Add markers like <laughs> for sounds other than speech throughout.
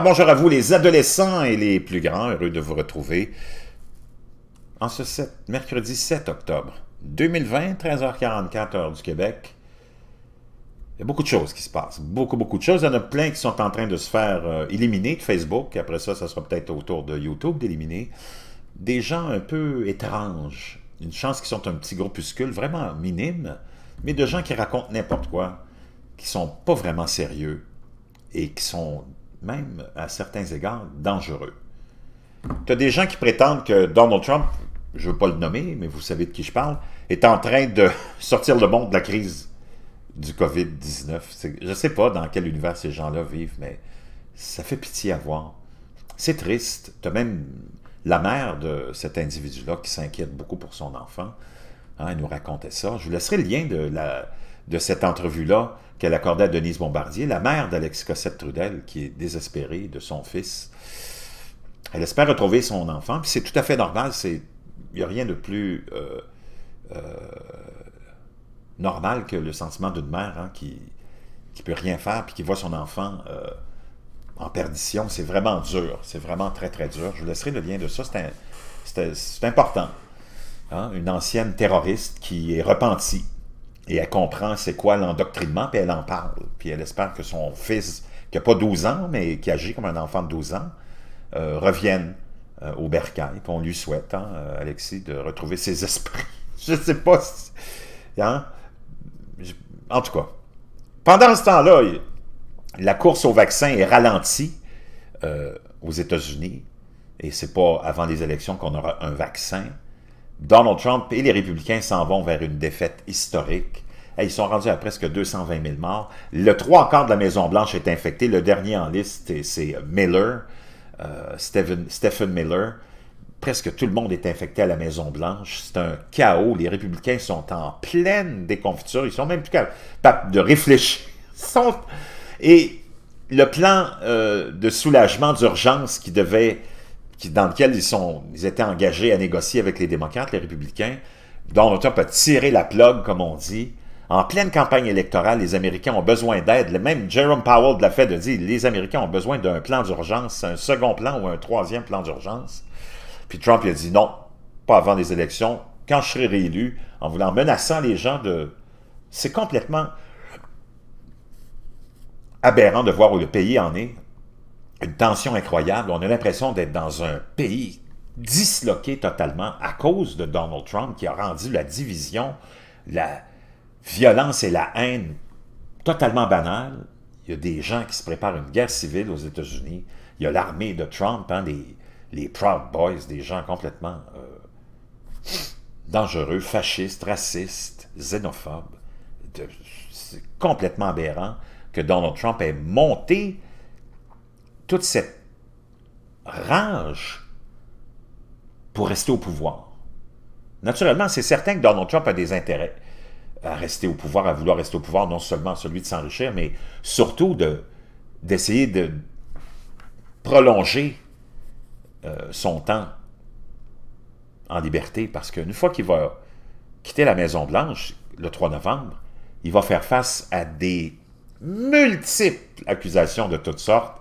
bonjour à vous les adolescents et les plus grands. Heureux de vous retrouver en ce mercredi 7 octobre 2020, 13h44 heure du Québec. Il y a beaucoup de choses qui se passent. Beaucoup, beaucoup de choses. Il y en a plein qui sont en train de se faire euh, éliminer de Facebook. Après ça, ça sera peut-être au tour de YouTube d'éliminer. Des gens un peu étranges. Une chance qu'ils sont un petit groupuscule, vraiment minime, mais de gens qui racontent n'importe quoi, qui sont pas vraiment sérieux et qui sont même à certains égards dangereux. Tu as des gens qui prétendent que Donald Trump, je ne veux pas le nommer, mais vous savez de qui je parle, est en train de <laughs> sortir le monde de la crise du COVID-19. Je ne sais pas dans quel univers ces gens-là vivent, mais ça fait pitié à voir. C'est triste. Tu as même la mère de cet individu-là qui s'inquiète beaucoup pour son enfant. Hein, elle nous racontait ça. Je vous laisserai le lien de la, de cette entrevue-là qu'elle accordait à Denise Bombardier, la mère d'Alexis Cossette Trudel, qui est désespérée de son fils. Elle espère retrouver son enfant, puis c'est tout à fait normal, il n'y a rien de plus euh, euh, normal que le sentiment d'une mère hein, qui ne peut rien faire, puis qui voit son enfant euh, en perdition. C'est vraiment dur, c'est vraiment très très dur. Je vous laisserai le lien de ça, c'est important. Hein. Une ancienne terroriste qui est repentie, et elle comprend c'est quoi l'endoctrinement, puis elle en parle. Puis elle espère que son fils, qui n'a pas 12 ans, mais qui agit comme un enfant de 12 ans, euh, revienne euh, au bercail. Puis on lui souhaite, hein, euh, Alexis, de retrouver ses esprits. <laughs> Je ne sais pas si... Hein? En tout cas, pendant ce temps-là, la course au vaccin est ralentie aux États-Unis. Et c'est pas avant les élections qu'on aura un vaccin. Donald Trump et les républicains s'en vont vers une défaite historique. ils sont rendus à presque 220 000 morts. Le trois quarts de la Maison-Blanche est infecté. Le dernier en liste, c'est Miller, euh, Stephen, Miller. Presque tout le monde est infecté à la Maison-Blanche. C'est un chaos. Les républicains sont en pleine déconfiture. Ils sont même plus capables de réfléchir. Sont... Et le plan euh, de soulagement d'urgence qui devait dans lequel ils, sont, étaient engagés à négocier avec les démocrates, les républicains. Donald Trump a tiré la plug, comme on dit. En pleine campagne électorale, les Américains ont besoin d'aide. Même Jerome Powell de la Fed a dit les Américains ont besoin d'un plan d'urgence, un second plan ou un troisième plan d'urgence. Puis Trump a dit non, pas avant les élections, quand je serai réélu, en voulant menaçant les gens de. C'est complètement aberrant de voir où le pays en est une tension incroyable. On a l'impression d'être dans un pays disloqué totalement à cause de Donald Trump qui a rendu la division, la violence et la haine totalement banales. Il y a des gens qui se préparent une guerre civile aux États-Unis. Il y a l'armée de Trump, hein, les, Proud Boys, des gens complètement euh, dangereux, fascistes, racistes, xénophobes. C'est complètement aberrant que Donald Trump ait monté toute cette rage pour rester au pouvoir. Naturellement, c'est certain que Donald Trump a des intérêts à rester au pouvoir, à vouloir rester au pouvoir, non seulement celui de s'enrichir, mais surtout d'essayer de, prolonger euh, son temps en liberté, parce qu'une fois qu'il va quitter la Maison-Blanche, le 3 novembre, il va faire face à des multiples accusations de toutes sortes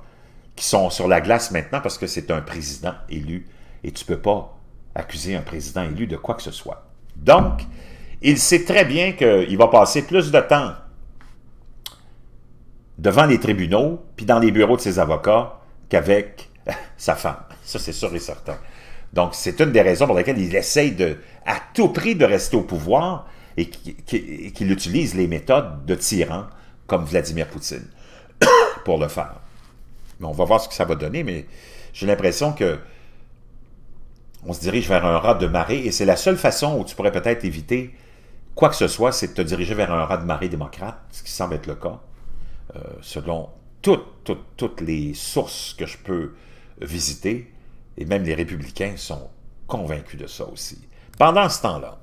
qui sont sur la glace maintenant parce que c'est un président élu et tu ne peux pas accuser un président élu de quoi que ce soit. Donc, il sait très bien qu'il va passer plus de temps devant les tribunaux puis dans les bureaux de ses avocats qu'avec <laughs> sa femme. Ça, c'est sûr et certain. Donc, c'est une des raisons pour lesquelles il essaye de, à tout prix de rester au pouvoir et qu'il utilise les méthodes de tyran comme Vladimir Poutine <coughs> pour le faire on va voir ce que ça va donner, mais j'ai l'impression que on se dirige vers un rat de marée et c'est la seule façon où tu pourrais peut-être éviter quoi que ce soit, c'est de te diriger vers un rat de marée démocrate, ce qui semble être le cas, euh, selon toutes, toutes les sources que je peux visiter, et même les républicains sont convaincus de ça aussi. Pendant ce temps-là,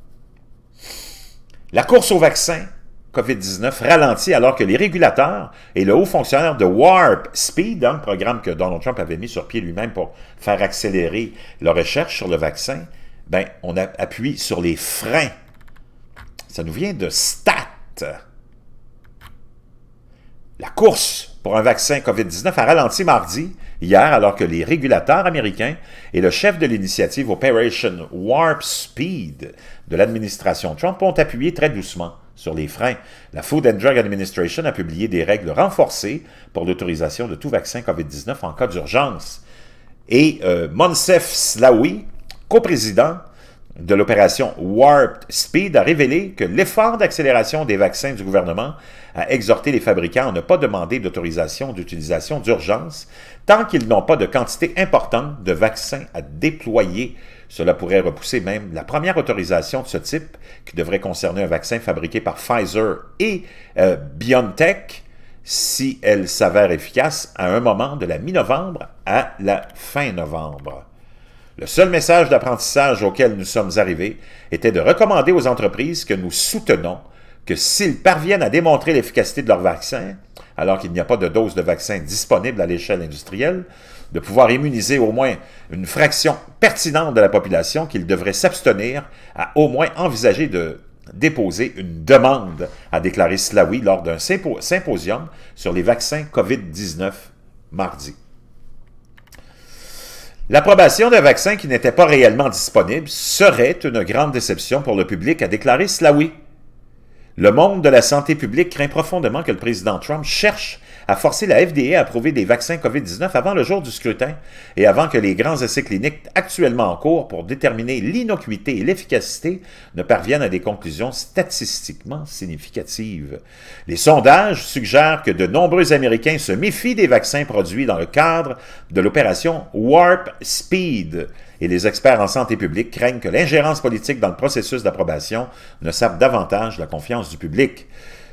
la course au vaccin COVID-19 ralentit alors que les régulateurs et le haut fonctionnaire de Warp Speed, un programme que Donald Trump avait mis sur pied lui-même pour faire accélérer la recherche sur le vaccin, ben, on appuie sur les freins. Ça nous vient de STAT. La course pour un vaccin COVID-19 a ralenti mardi, hier, alors que les régulateurs américains et le chef de l'initiative Operation Warp Speed de l'administration Trump ont appuyé très doucement sur les freins. La Food and Drug Administration a publié des règles renforcées pour l'autorisation de tout vaccin COVID-19 en cas d'urgence. Et euh, Monsef Slaoui, coprésident de l'opération Warped Speed, a révélé que l'effort d'accélération des vaccins du gouvernement a exhorté les fabricants à ne pas demander d'autorisation d'utilisation d'urgence tant qu'ils n'ont pas de quantité importante de vaccins à déployer cela pourrait repousser même la première autorisation de ce type, qui devrait concerner un vaccin fabriqué par Pfizer et euh, BioNTech, si elle s'avère efficace, à un moment de la mi-novembre à la fin novembre. Le seul message d'apprentissage auquel nous sommes arrivés était de recommander aux entreprises que nous soutenons que s'ils parviennent à démontrer l'efficacité de leur vaccin, alors qu'il n'y a pas de dose de vaccin disponible à l'échelle industrielle, de pouvoir immuniser au moins une fraction pertinente de la population qu'il devrait s'abstenir à au moins envisager de déposer une demande, déclarer déclaré oui lors d'un symposium sur les vaccins COVID-19 mardi. L'approbation d'un vaccin qui n'était pas réellement disponible serait une grande déception pour le public, a déclaré oui. Le monde de la santé publique craint profondément que le président Trump cherche a forcé la FDA à approuver des vaccins COVID-19 avant le jour du scrutin et avant que les grands essais cliniques actuellement en cours pour déterminer l'innocuité et l'efficacité ne parviennent à des conclusions statistiquement significatives. Les sondages suggèrent que de nombreux Américains se méfient des vaccins produits dans le cadre de l'opération Warp Speed et les experts en santé publique craignent que l'ingérence politique dans le processus d'approbation ne sape davantage la confiance du public.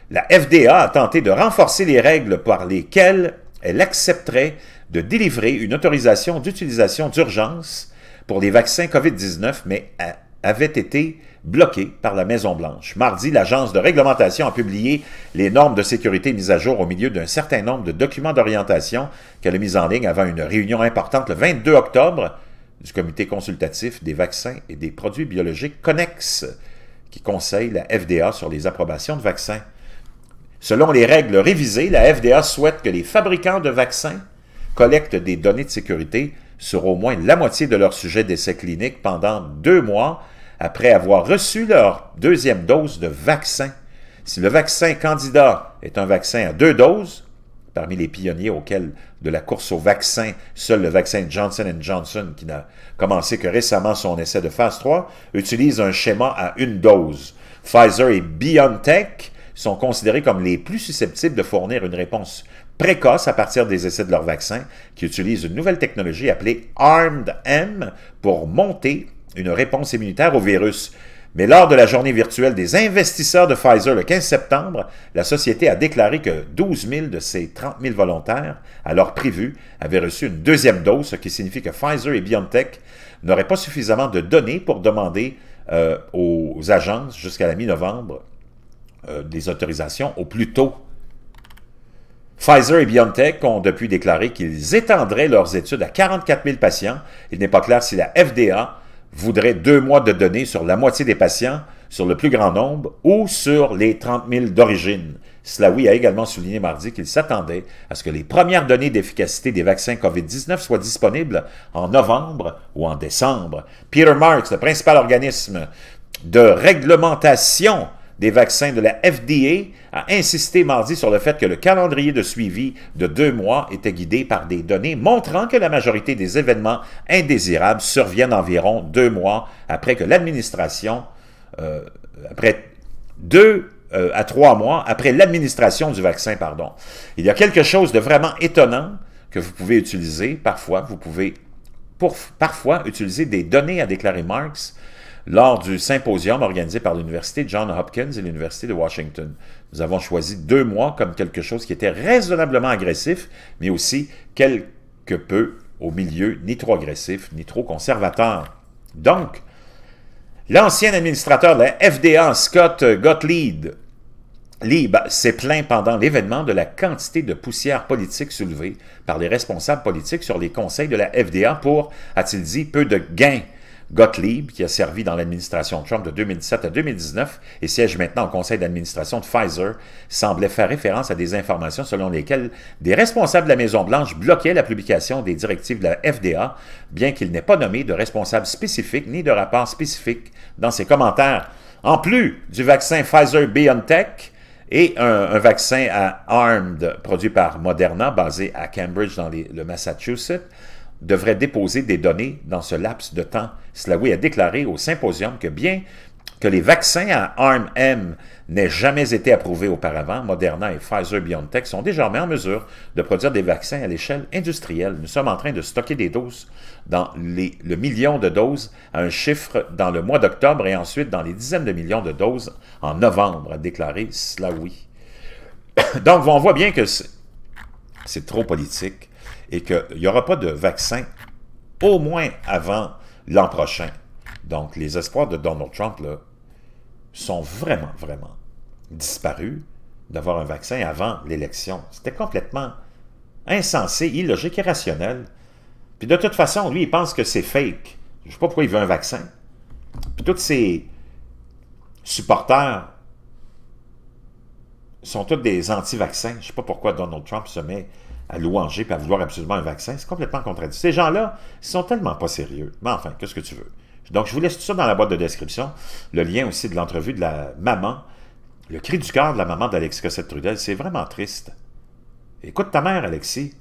La FDA a tenté de renforcer les règles par lesquelles elle accepterait de délivrer une autorisation d'utilisation d'urgence pour les vaccins COVID-19, mais avait été bloquée par la Maison-Blanche. Mardi, l'Agence de réglementation a publié les normes de sécurité mises à jour au milieu d'un certain nombre de documents d'orientation qu'elle a mis en ligne avant une réunion importante le 22 octobre du Comité consultatif des vaccins et des produits biologiques connexes qui conseille la FDA sur les approbations de vaccins. Selon les règles révisées, la FDA souhaite que les fabricants de vaccins collectent des données de sécurité sur au moins la moitié de leurs sujets d'essais cliniques pendant deux mois après avoir reçu leur deuxième dose de vaccin. Si le vaccin candidat est un vaccin à deux doses, parmi les pionniers auxquels de la course au vaccin, seul le vaccin Johnson Johnson, qui n'a commencé que récemment son essai de phase 3, utilise un schéma à une dose. Pfizer et BioNTech sont considérés comme les plus susceptibles de fournir une réponse précoce à partir des essais de leur vaccin, qui utilisent une nouvelle technologie appelée ARMED-M pour monter une réponse immunitaire au virus. Mais lors de la journée virtuelle des investisseurs de Pfizer le 15 septembre, la société a déclaré que 12 000 de ses 30 000 volontaires, alors prévus, avaient reçu une deuxième dose, ce qui signifie que Pfizer et BioNTech n'auraient pas suffisamment de données pour demander euh, aux agences jusqu'à la mi-novembre euh, des autorisations au plus tôt. Pfizer et BioNTech ont depuis déclaré qu'ils étendraient leurs études à 44 000 patients. Il n'est pas clair si la FDA voudrait deux mois de données sur la moitié des patients, sur le plus grand nombre, ou sur les 30 000 d'origine. Slawi a également souligné mardi qu'il s'attendait à ce que les premières données d'efficacité des vaccins COVID-19 soient disponibles en novembre ou en décembre. Peter Marks, le principal organisme de réglementation des vaccins de la FDA a insisté mardi sur le fait que le calendrier de suivi de deux mois était guidé par des données montrant que la majorité des événements indésirables surviennent environ deux mois après que l'administration, euh, après deux euh, à trois mois après l'administration du vaccin, pardon. Il y a quelque chose de vraiment étonnant que vous pouvez utiliser. Parfois, vous pouvez parfois utiliser des données, a déclaré Marx, lors du symposium organisé par l'Université Johns Hopkins et l'Université de Washington. Nous avons choisi deux mois comme quelque chose qui était raisonnablement agressif, mais aussi quelque peu au milieu, ni trop agressif, ni trop conservateur. Donc, l'ancien administrateur de la FDA, Scott Gottlieb, s'est plaint pendant l'événement de la quantité de poussière politique soulevée par les responsables politiques sur les conseils de la FDA pour, a-t-il dit, peu de gains Gottlieb, qui a servi dans l'administration Trump de 2017 à 2019 et siège maintenant au conseil d'administration de Pfizer, semblait faire référence à des informations selon lesquelles des responsables de la Maison-Blanche bloquaient la publication des directives de la FDA, bien qu'il n'ait pas nommé de responsable spécifique ni de rapport spécifique dans ses commentaires. En plus du vaccin Pfizer-BioNTech, et un, vaccin à ARMED produit par Moderna, basé à Cambridge dans le Massachusetts devrait déposer des données dans ce laps de temps. Slaoui a déclaré au symposium que bien que les vaccins à ARM-M n'aient jamais été approuvés auparavant, Moderna et Pfizer-BioNTech sont déjà en mesure de produire des vaccins à l'échelle industrielle. Nous sommes en train de stocker des doses dans les, le million de doses à un chiffre dans le mois d'octobre et ensuite dans les dizaines de millions de doses en novembre, a déclaré Slaoui. <coughs> Donc, on voit bien que c'est trop politique et qu'il n'y aura pas de vaccin au moins avant l'an prochain. Donc, les espoirs de Donald Trump là, sont vraiment, vraiment disparus d'avoir un vaccin avant l'élection. C'était complètement insensé, illogique, irrationnel. Puis de toute façon, lui, il pense que c'est fake. Je ne sais pas pourquoi il veut un vaccin. Puis tous ses supporters sont tous des anti-vaccins. Je ne sais pas pourquoi Donald Trump se met à louanger et à vouloir absolument un vaccin. C'est complètement contradictoire. Ces gens-là, ils sont tellement pas sérieux. Mais enfin, qu'est-ce que tu veux? Donc, je vous laisse tout ça dans la boîte de description. Le lien aussi de l'entrevue de la maman, le cri du cœur de la maman d'Alexis Cossette-Trudel, c'est vraiment triste. Écoute ta mère, Alexis.